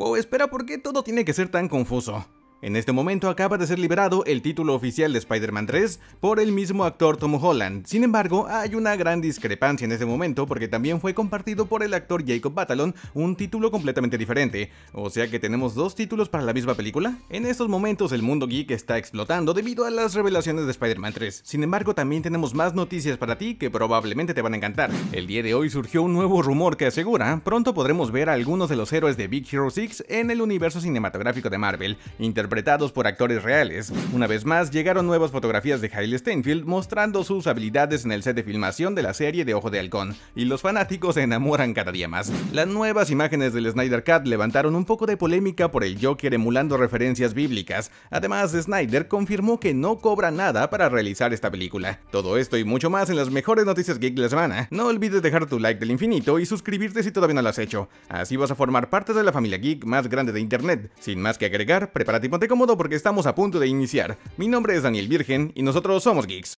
Wow, espera, ¿por qué todo tiene que ser tan confuso? En este momento acaba de ser liberado el título oficial de Spider-Man 3 por el mismo actor Tom Holland. Sin embargo, hay una gran discrepancia en este momento porque también fue compartido por el actor Jacob Batalon un título completamente diferente. O sea que tenemos dos títulos para la misma película. En estos momentos el mundo geek está explotando debido a las revelaciones de Spider-Man 3. Sin embargo, también tenemos más noticias para ti que probablemente te van a encantar. El día de hoy surgió un nuevo rumor que asegura pronto podremos ver a algunos de los héroes de Big Hero 6 en el universo cinematográfico de Marvel interpretados por actores reales. Una vez más, llegaron nuevas fotografías de Hailey Steinfeld mostrando sus habilidades en el set de filmación de la serie de Ojo de Halcón, y los fanáticos se enamoran cada día más. Las nuevas imágenes del Snyder Cut levantaron un poco de polémica por el Joker emulando referencias bíblicas. Además, Snyder confirmó que no cobra nada para realizar esta película. Todo esto y mucho más en las mejores noticias geek de la semana. No olvides dejar tu like del infinito y suscribirte si todavía no lo has hecho. Así vas a formar parte de la familia geek más grande de internet. Sin más que agregar, prepárate y de cómodo porque estamos a punto de iniciar. Mi nombre es Daniel Virgen y nosotros somos Geeks.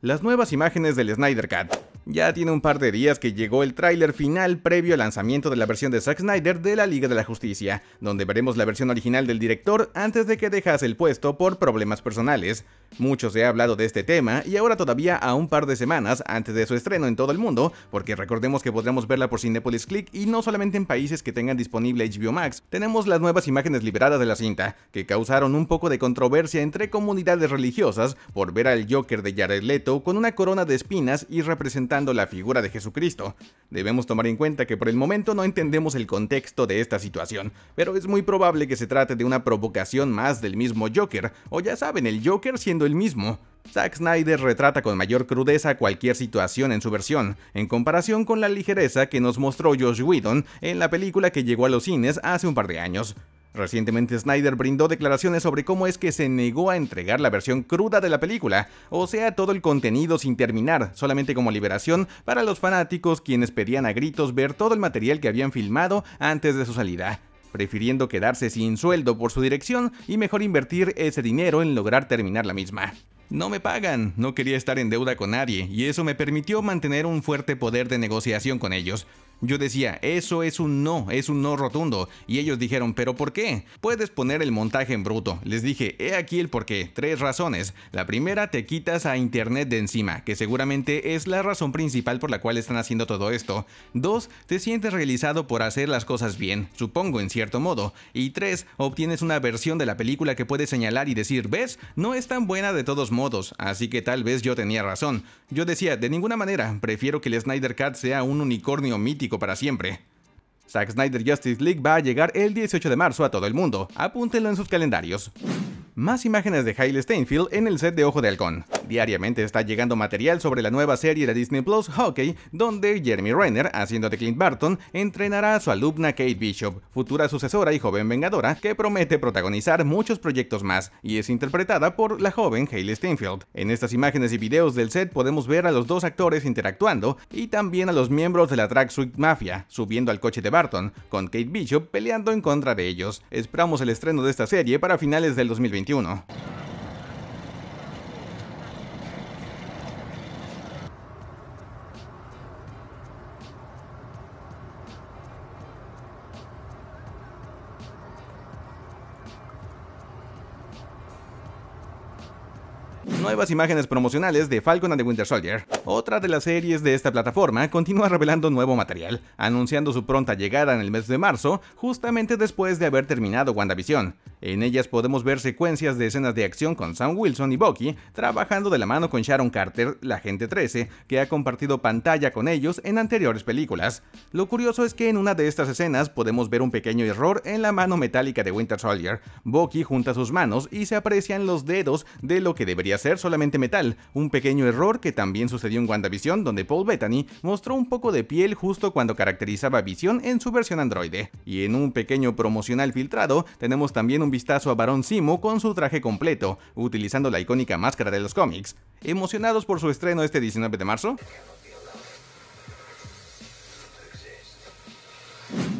Las nuevas imágenes del Snyder Cat ya tiene un par de días que llegó el tráiler final previo al lanzamiento de la versión de Zack Snyder de la Liga de la Justicia, donde veremos la versión original del director antes de que dejase el puesto por problemas personales. Mucho se ha hablado de este tema y ahora todavía a un par de semanas antes de su estreno en todo el mundo, porque recordemos que podremos verla por Cinepolis Click y no solamente en países que tengan disponible HBO Max, tenemos las nuevas imágenes liberadas de la cinta, que causaron un poco de controversia entre comunidades religiosas por ver al Joker de Jared Leto con una corona de espinas y representar la figura de Jesucristo. Debemos tomar en cuenta que por el momento no entendemos el contexto de esta situación, pero es muy probable que se trate de una provocación más del mismo Joker, o ya saben, el Joker siendo el mismo. Zack Snyder retrata con mayor crudeza cualquier situación en su versión, en comparación con la ligereza que nos mostró Josh Whedon en la película que llegó a los cines hace un par de años. Recientemente Snyder brindó declaraciones sobre cómo es que se negó a entregar la versión cruda de la película, o sea, todo el contenido sin terminar, solamente como liberación para los fanáticos quienes pedían a gritos ver todo el material que habían filmado antes de su salida prefiriendo quedarse sin sueldo por su dirección y mejor invertir ese dinero en lograr terminar la misma. No me pagan, no quería estar en deuda con nadie, y eso me permitió mantener un fuerte poder de negociación con ellos. Yo decía, eso es un no, es un no rotundo. Y ellos dijeron, ¿pero por qué? Puedes poner el montaje en bruto. Les dije, he aquí el por qué. Tres razones. La primera, te quitas a Internet de encima, que seguramente es la razón principal por la cual están haciendo todo esto. Dos, te sientes realizado por hacer las cosas bien, supongo en cierto modo. Y tres, obtienes una versión de la película que puedes señalar y decir, ¿ves? No es tan buena de todos modos modos, así que tal vez yo tenía razón. Yo decía, de ninguna manera, prefiero que el Snyder Cat sea un unicornio mítico para siempre. Zack Snyder Justice League va a llegar el 18 de marzo a todo el mundo, apúntenlo en sus calendarios más imágenes de Hale Steinfeld en el set de Ojo de Halcón. Diariamente está llegando material sobre la nueva serie de Disney Plus, Hockey, donde Jeremy Renner, haciendo de Clint Barton, entrenará a su alumna Kate Bishop, futura sucesora y joven vengadora, que promete protagonizar muchos proyectos más, y es interpretada por la joven Hale Steinfeld. En estas imágenes y videos del set podemos ver a los dos actores interactuando y también a los miembros de la Suite Mafia subiendo al coche de Barton, con Kate Bishop peleando en contra de ellos. Esperamos el estreno de esta serie para finales del 2021 nuevas imágenes promocionales de Falcon and the Winter Soldier. Otra de las series de esta plataforma continúa revelando nuevo material, anunciando su pronta llegada en el mes de marzo, justamente después de haber terminado WandaVision. En ellas podemos ver secuencias de escenas de acción con Sam Wilson y Bucky trabajando de la mano con Sharon Carter, la gente 13, que ha compartido pantalla con ellos en anteriores películas. Lo curioso es que en una de estas escenas podemos ver un pequeño error en la mano metálica de Winter Soldier. Bucky junta sus manos y se aprecian los dedos de lo que debería ser solamente metal, un pequeño error que también sucedió un en WandaVision, donde Paul Bettany mostró un poco de piel justo cuando caracterizaba a Visión en su versión androide. Y en un pequeño promocional filtrado, tenemos también un vistazo a Barón Simo con su traje completo, utilizando la icónica máscara de los cómics. ¿Emocionados por su estreno este 19 de marzo?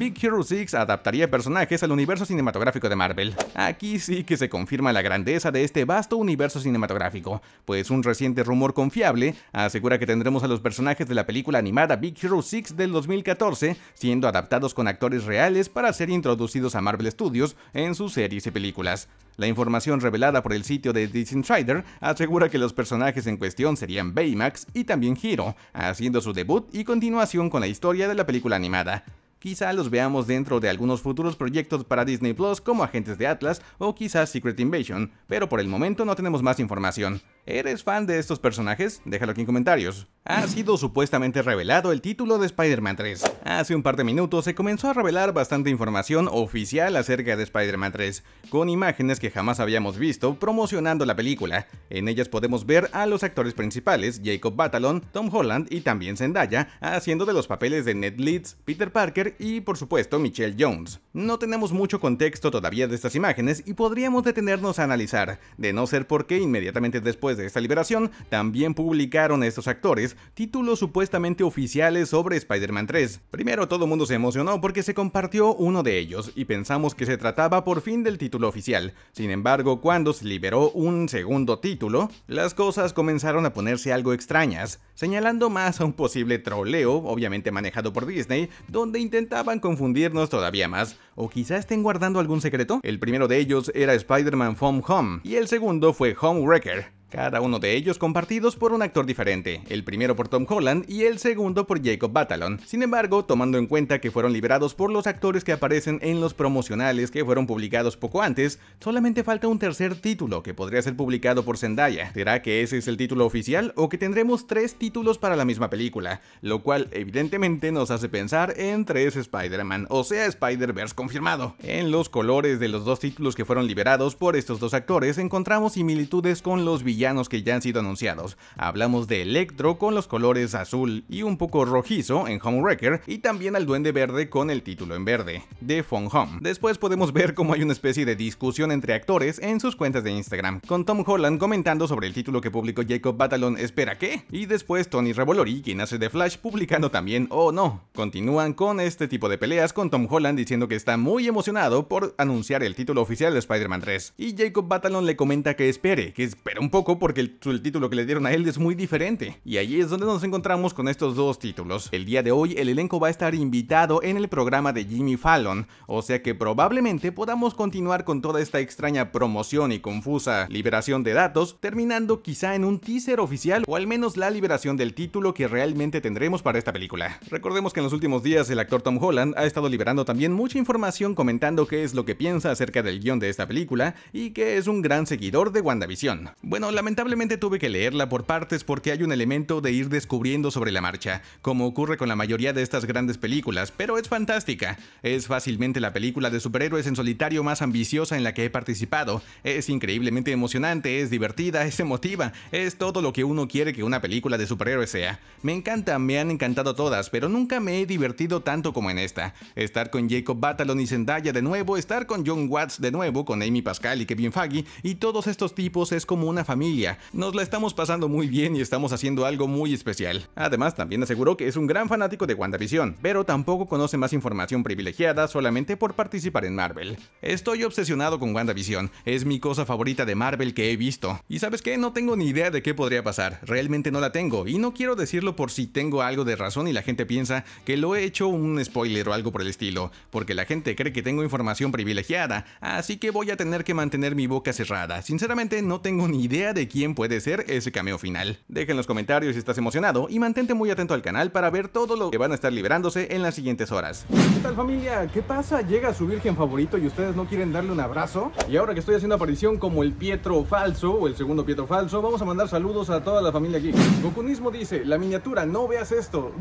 Big Hero 6 adaptaría personajes al universo cinematográfico de Marvel. Aquí sí que se confirma la grandeza de este vasto universo cinematográfico, pues un reciente rumor confiable asegura que tendremos a los personajes de la película animada Big Hero 6 del 2014 siendo adaptados con actores reales para ser introducidos a Marvel Studios en sus series y películas. La información revelada por el sitio de Disney Insider asegura que los personajes en cuestión serían Baymax y también Hero, haciendo su debut y continuación con la historia de la película animada. Quizá los veamos dentro de algunos futuros proyectos para Disney Plus como Agentes de Atlas o quizás Secret Invasion, pero por el momento no tenemos más información. ¿Eres fan de estos personajes? Déjalo aquí en comentarios. Ha sido supuestamente revelado el título de Spider-Man 3. Hace un par de minutos se comenzó a revelar bastante información oficial acerca de Spider-Man 3, con imágenes que jamás habíamos visto promocionando la película. En ellas podemos ver a los actores principales, Jacob Batalon, Tom Holland y también Zendaya, haciendo de los papeles de Ned Leeds, Peter Parker y por supuesto Michelle Jones. No tenemos mucho contexto todavía de estas imágenes y podríamos detenernos a analizar, de no ser porque inmediatamente después de esta liberación, también publicaron estos actores títulos supuestamente oficiales sobre Spider-Man 3. Primero todo el mundo se emocionó porque se compartió uno de ellos y pensamos que se trataba por fin del título oficial. Sin embargo, cuando se liberó un segundo título, las cosas comenzaron a ponerse algo extrañas, señalando más a un posible troleo, obviamente manejado por Disney, donde intentaban confundirnos todavía más. ¿O quizás estén guardando algún secreto? El primero de ellos era Spider-Man From Home y el segundo fue Wrecker cada uno de ellos compartidos por un actor diferente, el primero por Tom Holland y el segundo por Jacob Batalon. Sin embargo, tomando en cuenta que fueron liberados por los actores que aparecen en los promocionales que fueron publicados poco antes, solamente falta un tercer título que podría ser publicado por Zendaya. ¿Será que ese es el título oficial o que tendremos tres títulos para la misma película? Lo cual evidentemente nos hace pensar en tres Spider-Man, o sea Spider-Verse confirmado. En los colores de los dos títulos que fueron liberados por estos dos actores encontramos similitudes con los villanos que ya han sido anunciados. Hablamos de Electro con los colores azul y un poco rojizo en Homewrecker y también al Duende Verde con el título en verde, de Phone Home. Después podemos ver cómo hay una especie de discusión entre actores en sus cuentas de Instagram, con Tom Holland comentando sobre el título que publicó Jacob Batalon ¿Espera qué? Y después Tony Revolori, quien hace The Flash, publicando también Oh no. Continúan con este tipo de peleas con Tom Holland diciendo que está muy emocionado por anunciar el título oficial de Spider-Man 3. Y Jacob Batalon le comenta que espere, que espera un poco porque el, título que le dieron a él es muy diferente. Y ahí es donde nos encontramos con estos dos títulos. El día de hoy el elenco va a estar invitado en el programa de Jimmy Fallon, o sea que probablemente podamos continuar con toda esta extraña promoción y confusa liberación de datos, terminando quizá en un teaser oficial o al menos la liberación del título que realmente tendremos para esta película. Recordemos que en los últimos días el actor Tom Holland ha estado liberando también mucha información comentando qué es lo que piensa acerca del guión de esta película y que es un gran seguidor de WandaVision. Bueno, la Lamentablemente tuve que leerla por partes porque hay un elemento de ir descubriendo sobre la marcha, como ocurre con la mayoría de estas grandes películas, pero es fantástica. Es fácilmente la película de superhéroes en solitario más ambiciosa en la que he participado. Es increíblemente emocionante, es divertida, es emotiva, es todo lo que uno quiere que una película de superhéroes sea. Me encanta, me han encantado todas, pero nunca me he divertido tanto como en esta. Estar con Jacob Batalon y Zendaya de nuevo, estar con John Watts de nuevo, con Amy Pascal y Kevin Faggy, y todos estos tipos es como una familia nos la estamos pasando muy bien y estamos haciendo algo muy especial. Además, también aseguró que es un gran fanático de WandaVision, pero tampoco conoce más información privilegiada solamente por participar en Marvel. Estoy obsesionado con WandaVision, es mi cosa favorita de Marvel que he visto. Y sabes qué, no tengo ni idea de qué podría pasar, realmente no la tengo, y no quiero decirlo por si tengo algo de razón y la gente piensa que lo he hecho un spoiler o algo por el estilo, porque la gente cree que tengo información privilegiada, así que voy a tener que mantener mi boca cerrada. Sinceramente no tengo ni idea de quién puede ser ese cameo final. Deja en los comentarios si estás emocionado y mantente muy atento al canal para ver todo lo que van a estar liberándose en las siguientes horas. ¿Qué tal familia? ¿Qué pasa? Llega su virgen favorito y ustedes no quieren darle un abrazo. Y ahora que estoy haciendo aparición como el Pietro falso o el segundo Pietro falso, vamos a mandar saludos a toda la familia aquí. Gokunismo dice, la miniatura, no veas esto.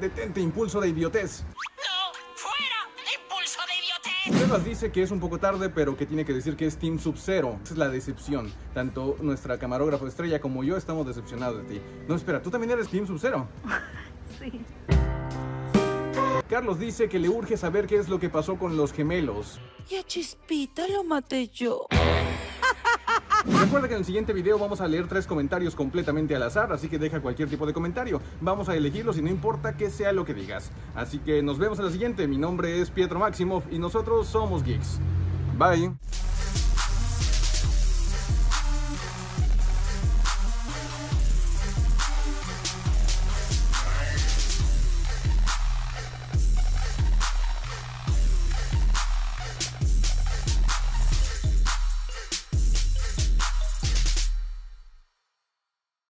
Detente, impulso de idiotez. Carlos dice que es un poco tarde, pero que tiene que decir que es Team Sub-Zero. es la decepción. Tanto nuestra camarógrafo estrella como yo estamos decepcionados de ti. No, espera, ¿tú también eres Team Sub-Zero? sí. Carlos dice que le urge saber qué es lo que pasó con los gemelos. Y a Chispita lo maté yo. Recuerda que en el siguiente video vamos a leer tres comentarios completamente al azar, así que deja cualquier tipo de comentario. Vamos a elegirlos y no importa que sea lo que digas. Así que nos vemos en la siguiente. Mi nombre es Pietro Máximo y nosotros somos Geeks. Bye.